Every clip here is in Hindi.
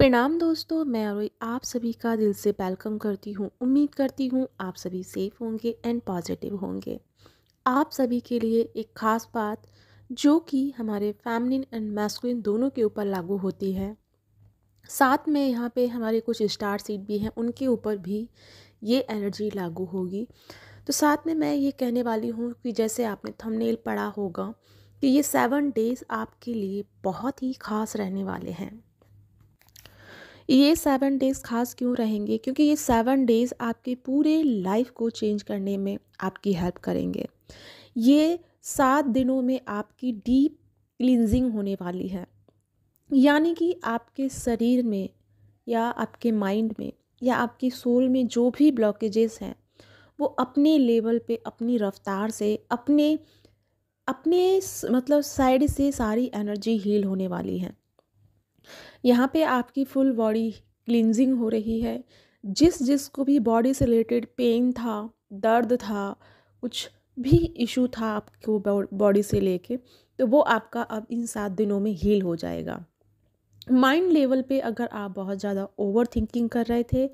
प्रणाम दोस्तों मैं और आप सभी का दिल से वेलकम करती हूँ उम्मीद करती हूँ आप सभी सेफ होंगे एंड पॉजिटिव होंगे आप सभी के लिए एक ख़ास बात जो कि हमारे फैमिली एंड मैस्कुलिन दोनों के ऊपर लागू होती है साथ में यहाँ पे हमारे कुछ स्टार सीट भी हैं उनके ऊपर भी ये एनर्जी लागू होगी तो साथ में मैं ये कहने वाली हूँ कि जैसे आपने थंबनेल पढ़ा होगा कि ये सेवन डेज़ आपके लिए बहुत ही ख़ास रहने वाले हैं ये सेवन डेज़ खास क्यों रहेंगे क्योंकि ये सेवन डेज़ आपके पूरे लाइफ को चेंज करने में आपकी हेल्प करेंगे ये सात दिनों में आपकी डीप क्लिनजिंग होने वाली है यानी कि आपके शरीर में या आपके माइंड में या आपकी सोल में जो भी ब्लॉकेजेस हैं वो अपने लेवल पे अपनी रफ्तार से अपने अपने मतलब साइड से सारी एनर्जी हील होने वाली है यहाँ पे आपकी फुल बॉडी क्लिनजिंग हो रही है जिस जिस को भी बॉडी से रिलेटेड पेन था दर्द था कुछ भी इशू था आपको बॉडी से लेके तो वो आपका अब इन सात दिनों में हील हो जाएगा माइंड लेवल पे अगर आप बहुत ज़्यादा ओवर थिंकिंग कर रहे थे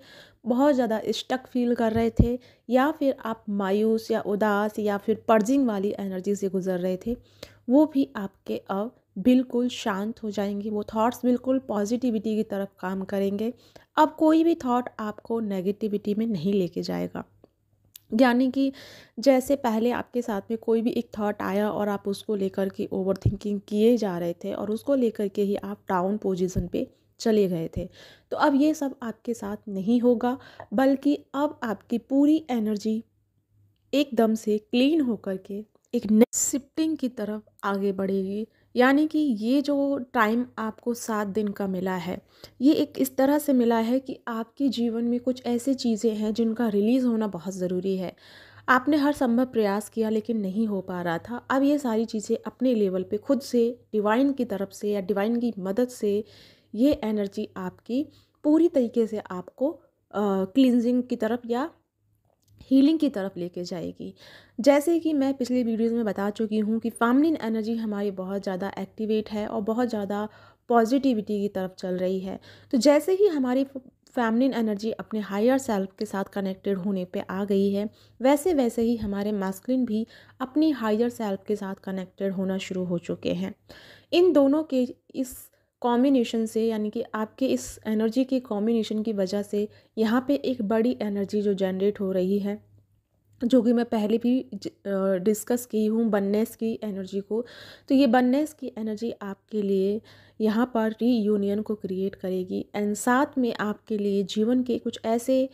बहुत ज़्यादा स्टक फील कर रहे थे या फिर आप मायूस या उदास या फिर पर्जिंग वाली एनर्जी से गुजर रहे थे वो भी आपके अब बिल्कुल शांत हो जाएंगी वो थॉट्स बिल्कुल पॉजिटिविटी की तरफ काम करेंगे अब कोई भी थॉट आपको नेगेटिविटी में नहीं लेके जाएगा यानी कि जैसे पहले आपके साथ में कोई भी एक थॉट आया और आप उसको लेकर के ओवर थिंकिंग किए जा रहे थे और उसको लेकर के ही आप डाउन पोजीशन पे चले गए थे तो अब ये सब आपके साथ नहीं होगा बल्कि अब आपकी पूरी एनर्जी एकदम से क्लीन होकर के एक नेक्स्ट शिफ्टिंग की तरफ आगे बढ़ेगी यानी कि ये जो टाइम आपको सात दिन का मिला है ये एक इस तरह से मिला है कि आपके जीवन में कुछ ऐसी चीज़ें हैं जिनका रिलीज़ होना बहुत ज़रूरी है आपने हर संभव प्रयास किया लेकिन नहीं हो पा रहा था अब ये सारी चीज़ें अपने लेवल पे खुद से डिवाइन की तरफ से या डिवाइन की मदद से ये एनर्जी आपकी पूरी तरीके से आपको क्लिनजिंग की तरफ या हीलिंग की तरफ लेके जाएगी जैसे कि मैं पिछले वीडियोस में बता चुकी हूँ कि फैमिलिन एनर्जी हमारी बहुत ज़्यादा एक्टिवेट है और बहुत ज़्यादा पॉजिटिविटी की तरफ चल रही है तो जैसे ही हमारी फैमिलिन एनर्जी अपने हायर सेल्फ के साथ कनेक्टेड होने पे आ गई है वैसे वैसे ही हमारे मैस्कुलिन भी अपनी हायर सेल्फ के साथ कनेक्टेड होना शुरू हो चुके हैं इन दोनों के इस कॉम्बिनेशन से यानी कि आपके इस एनर्जी के कॉम्बिनेशन की वजह से यहाँ पे एक बड़ी एनर्जी जो जनरेट हो रही है जो कि मैं पहले भी डिस्कस की हूँ बननेस की एनर्जी को तो ये बननेस की एनर्जी आपके लिए यहाँ पर री यूनियन को क्रिएट करेगी एंड साथ में आपके लिए जीवन के कुछ ऐसे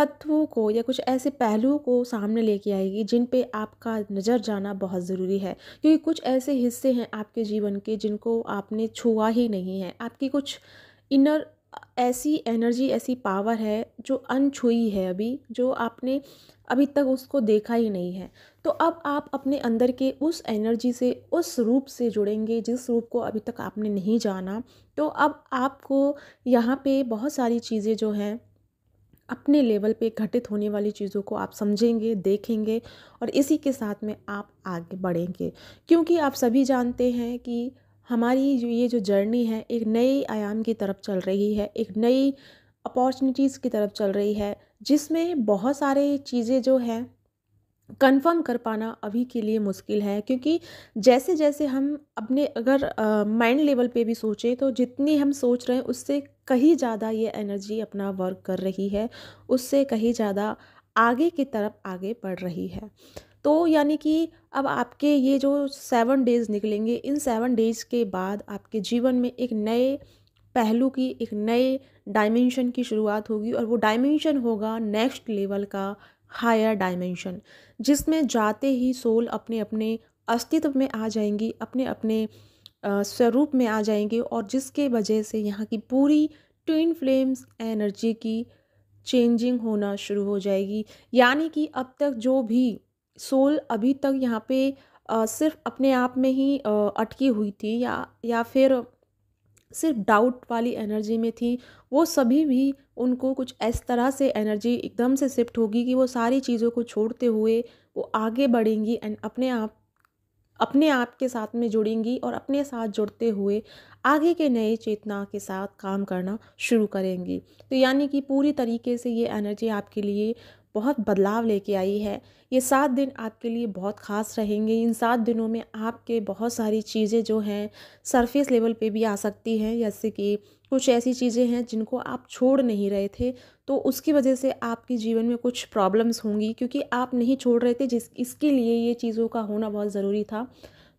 तत्वों को या कुछ ऐसे पहलुओं को सामने लेके आएगी जिन पे आपका नज़र जाना बहुत ज़रूरी है क्योंकि कुछ ऐसे हिस्से हैं आपके जीवन के जिनको आपने छुआ ही नहीं है आपकी कुछ इनर ऐसी एनर्जी ऐसी पावर है जो अनछुई है अभी जो आपने अभी तक उसको देखा ही नहीं है तो अब आप अपने अंदर के उस एनर्जी से उस रूप से जुड़ेंगे जिस रूप को अभी तक आपने नहीं जाना तो अब आपको यहाँ पे बहुत सारी चीज़ें जो हैं अपने लेवल पे घटित होने वाली चीज़ों को आप समझेंगे देखेंगे और इसी के साथ में आप आगे बढ़ेंगे क्योंकि आप सभी जानते हैं कि हमारी जो ये जो जर्नी है एक नए आयाम की तरफ चल रही है एक नई अपॉर्चुनिटीज़ की तरफ चल रही है जिसमें बहुत सारे चीज़ें जो हैं कंफर्म कर पाना अभी के लिए मुश्किल है क्योंकि जैसे जैसे हम अपने अगर माइंड लेवल पे भी सोचें तो जितनी हम सोच रहे हैं उससे कहीं ज़्यादा ये एनर्जी अपना वर्क कर रही है उससे कहीं ज़्यादा आगे की तरफ आगे बढ़ रही है तो यानी कि अब आपके ये जो सेवन डेज़ निकलेंगे इन सेवन डेज़ के बाद आपके जीवन में एक नए पहलू की एक नए डायमेंशन की शुरुआत होगी और वो डायमेंशन होगा नेक्स्ट लेवल का हायर डायमेंशन जिसमें जाते ही सोल अपने अपने अस्तित्व में आ जाएंगी अपने अपने स्वरूप में आ जाएंगे और जिसके वजह से यहाँ की पूरी ट्विन फ्लेम्स एनर्जी की चेंजिंग होना शुरू हो जाएगी यानी कि अब तक जो भी सोल अभी तक यहाँ पे आ, सिर्फ अपने आप में ही आ, अटकी हुई थी या या फिर सिर्फ डाउट वाली एनर्जी में थी वो सभी भी उनको कुछ इस तरह से एनर्जी एकदम से शिफ्ट होगी कि वो सारी चीज़ों को छोड़ते हुए वो आगे बढ़ेंगी एंड अपने आप अपने आप के साथ में जुड़ेंगी और अपने साथ जुड़ते हुए आगे के नए चेतना के साथ काम करना शुरू करेंगी तो यानी कि पूरी तरीके से ये एनर्जी आपके लिए बहुत बदलाव लेके आई है ये सात दिन आपके लिए बहुत ख़ास रहेंगे इन सात दिनों में आपके बहुत सारी चीज़ें जो हैं सरफेस लेवल पे भी आ सकती हैं जैसे कि कुछ ऐसी चीज़ें हैं जिनको आप छोड़ नहीं रहे थे तो उसकी वजह से आपके जीवन में कुछ प्रॉब्लम्स होंगी क्योंकि आप नहीं छोड़ रहे थे जिस इसके लिए ये चीज़ों का होना बहुत ज़रूरी था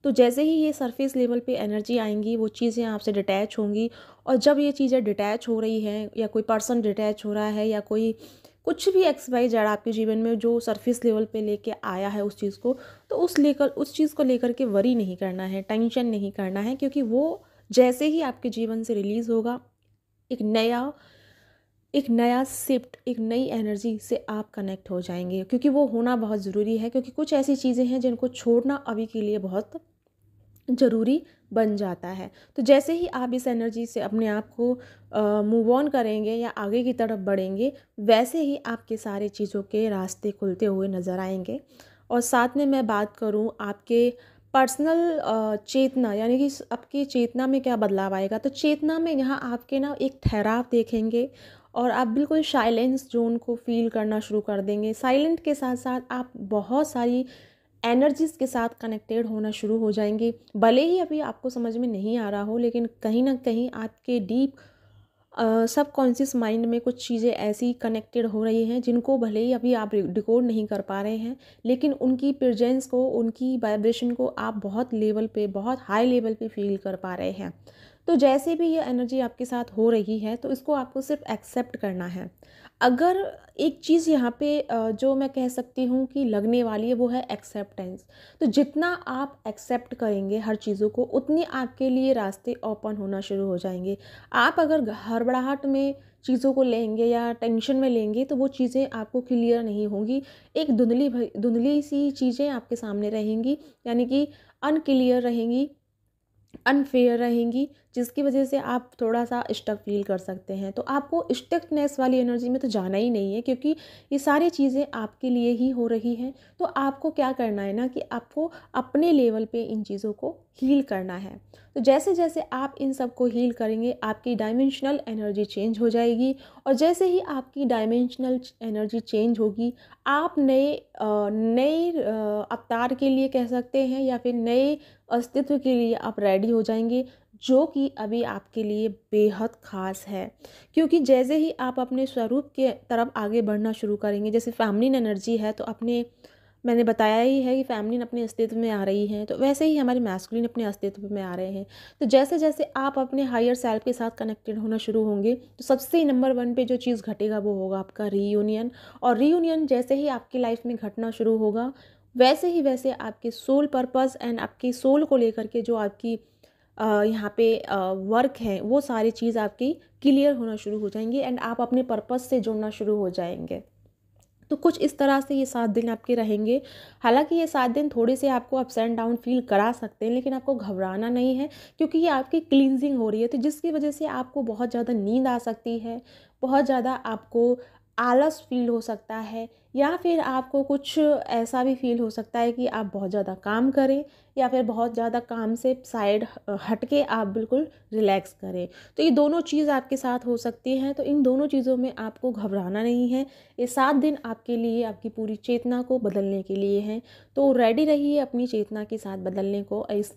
तो जैसे ही ये सरफेस लेवल पे एनर्जी आएंगी वो चीज़ें आपसे डिटैच होंगी और जब ये चीज़ें डिटैच हो रही हैं या कोई पर्सन डिटैच हो रहा है या कोई कुछ भी वाई जड़ आपके जीवन में जो सरफेस लेवल पे लेके आया है उस चीज़ को तो उस लेकर उस चीज़ को लेकर के वरी नहीं करना है टेंशन नहीं करना है क्योंकि वो जैसे ही आपके जीवन से रिलीज़ होगा एक नया एक नया शिफ्ट एक नई एनर्जी से आप कनेक्ट हो जाएंगे क्योंकि वो होना बहुत ज़रूरी है क्योंकि कुछ ऐसी चीज़ें हैं जिनको छोड़ना अभी के लिए बहुत ज़रूरी बन जाता है तो जैसे ही आप इस एनर्जी से अपने आप को मूव ऑन करेंगे या आगे की तरफ बढ़ेंगे वैसे ही आपके सारे चीज़ों के रास्ते खुलते हुए नज़र आएंगे और साथ में मैं बात करूँ आपके पर्सनल चेतना यानी कि आपकी चेतना में क्या बदलाव आएगा तो चेतना में यहाँ आपके ना एक ठहराव देखेंगे और आप बिल्कुल साइलेंस जोन को फील करना शुरू कर देंगे साइलेंट के साथ साथ आप बहुत सारी एनर्जीज़ के साथ कनेक्टेड होना शुरू हो जाएंगी भले ही अभी आपको समझ में नहीं आ रहा हो लेकिन कहीं ना कहीं आपके डीप सबकॉन्शियस माइंड में कुछ चीज़ें ऐसी कनेक्टेड हो रही हैं जिनको भले ही अभी आप डिकोड नहीं कर पा रहे हैं लेकिन उनकी प्रजेंस को उनकी वाइब्रेशन को आप बहुत लेवल पे बहुत हाई लेवल पे फील कर पा रहे हैं तो जैसे भी ये एनर्जी आपके साथ हो रही है तो इसको आपको सिर्फ एक्सेप्ट करना है अगर एक चीज़ यहाँ पे जो मैं कह सकती हूँ कि लगने वाली है वो है एक्सेप्टेंस तो जितना आप एक्सेप्ट करेंगे हर चीज़ों को उतनी आपके लिए रास्ते ओपन होना शुरू हो जाएंगे आप अगर हड़बड़ाहट में चीज़ों को लेंगे या टेंशन में लेंगे तो वो चीज़ें आपको क्लियर नहीं होंगी एक धुंधली धुंधली सी चीज़ें आपके सामने रहेंगी यानी कि अनक्लियर रहेंगी अनफेयर रहेंगी जिसकी वजह से आप थोड़ा सा स्टक फील कर सकते हैं तो आपको स्टकनेस वाली एनर्जी में तो जाना ही नहीं है क्योंकि ये सारी चीज़ें आपके लिए ही हो रही हैं तो आपको क्या करना है ना कि आपको अपने लेवल पे इन चीज़ों को हील करना है तो जैसे जैसे आप इन सब को हील करेंगे आपकी डायमेंशनल एनर्जी चेंज हो जाएगी और जैसे ही आपकी डायमेंशनल एनर्जी चेंज होगी आप नए नए अवतार के लिए कह सकते हैं या फिर नए अस्तित्व के लिए आप रेडी हो जाएंगे जो कि अभी आपके लिए बेहद ख़ास है क्योंकि जैसे ही आप अपने स्वरूप के तरफ आगे बढ़ना शुरू करेंगे जैसे फैमिली एनर्जी है तो अपने मैंने बताया ही है कि फैमिलीन अपने अस्तित्व में आ रही है तो वैसे ही हमारे मैस्कुलिन अपने अस्तित्व में आ रहे हैं तो जैसे जैसे आप अपने हायर सेल्फ के साथ कनेक्टेड होना शुरू होंगे तो सबसे नंबर वन पे जो चीज़ घटेगा वो होगा आपका रीयूनियन और रीयूनियन जैसे ही आपकी लाइफ में घटना शुरू होगा वैसे ही वैसे आपके सोल पर्पज़ एंड आपके सोल को लेकर के जो आपकी यहाँ पे वर्क है वो सारी चीज़ आपकी क्लियर होना शुरू हो जाएंगी एंड आप अपने पर्पज़ से जुड़ना शुरू हो जाएंगे तो कुछ इस तरह से ये सात दिन आपके रहेंगे हालांकि ये सात दिन थोड़े से आपको अप्स एंड डाउन फील करा सकते हैं लेकिन आपको घबराना नहीं है क्योंकि ये आपकी क्लिनजिंग हो रही है तो जिसकी वजह से आपको बहुत ज़्यादा नींद आ सकती है बहुत ज़्यादा आपको आलस फील हो सकता है या फिर आपको कुछ ऐसा भी फील हो सकता है कि आप बहुत ज़्यादा काम करें या फिर बहुत ज़्यादा काम से साइड हट के आप बिल्कुल रिलैक्स करें तो ये दोनों चीज़ आपके साथ हो सकती हैं तो इन दोनों चीज़ों में आपको घबराना नहीं है ये सात दिन आपके लिए आपकी पूरी चेतना को बदलने के लिए हैं तो रेडी रहिए अपनी चेतना के साथ बदलने को इस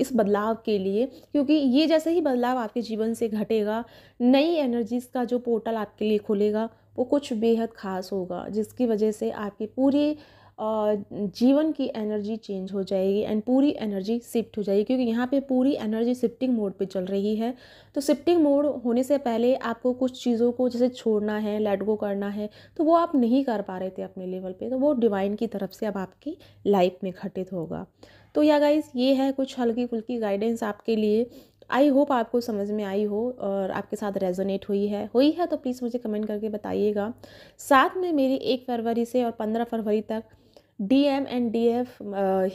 इस बदलाव के लिए क्योंकि ये जैसे ही बदलाव आपके जीवन से घटेगा नई एनर्जीज़ का जो पोर्टल आपके लिए खुलेगा वो कुछ बेहद ख़ास होगा जिसकी वजह से आपकी पूरी जीवन की एनर्जी चेंज हो जाएगी एंड पूरी एनर्जी शिफ्ट हो जाएगी क्योंकि यहाँ पे पूरी एनर्जी शिफ्टिंग मोड पे चल रही है तो शिफ्टिंग मोड होने से पहले आपको कुछ चीज़ों को जैसे छोड़ना है लेट गो करना है तो वो आप नहीं कर पा रहे थे अपने लेवल पे तो वो डिवाइन की तरफ से अब आपकी लाइफ में घटित होगा तो या गाइज ये है कुछ हल्की फुल्की गाइडेंस आपके लिए आई होप आपको समझ में आई हो और आपके साथ रेजोनेट हुई है हुई है तो प्लीज़ मुझे कमेंट करके बताइएगा साथ में मेरी एक फरवरी से और पंद्रह फरवरी तक D M and D F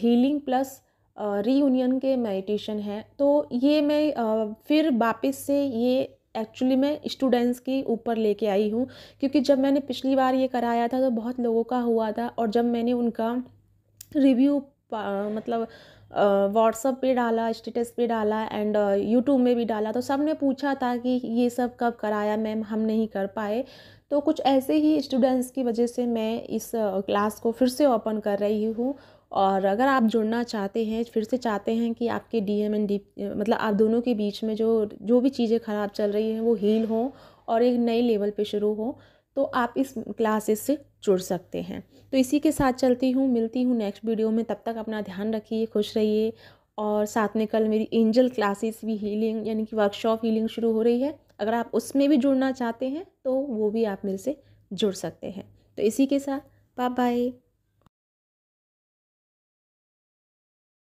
healing plus reunion के मेडिटेशन है तो ये मैं uh, फिर वापस से ये एक्चुअली मैं स्टूडेंट्स के ऊपर लेके आई हूँ क्योंकि जब मैंने पिछली बार ये कराया था तो बहुत लोगों का हुआ था और जब मैंने उनका रिव्यू मतलब व्हाट्सअप पे डाला स्टेटस पे डाला एंड यूट्यूब में भी डाला तो सब ने पूछा था कि ये सब कब कराया मैम हम नहीं कर पाए तो कुछ ऐसे ही स्टूडेंट्स की वजह से मैं इस क्लास को फिर से ओपन कर रही हूँ और अगर आप जुड़ना चाहते हैं फिर से चाहते हैं कि आपके डी एम एंड डी मतलब आप दोनों के बीच में जो जो भी चीज़ें ख़राब चल रही हैं वो हील हों और एक नए लेवल पे शुरू हो तो आप इस क्लासेस से जुड़ सकते हैं तो इसी के साथ चलती हूँ मिलती हूँ नेक्स्ट वीडियो में तब तक अपना ध्यान रखिए खुश रहिए और साथ में कल मेरी एंजल क्लासेस भी हीलिंग यानी कि वर्कशॉप हीलिंग शुरू हो रही है अगर आप उसमें भी जुड़ना चाहते हैं तो वो भी आप मेरे से जुड़ सकते हैं तो इसी के साथ बाय बाय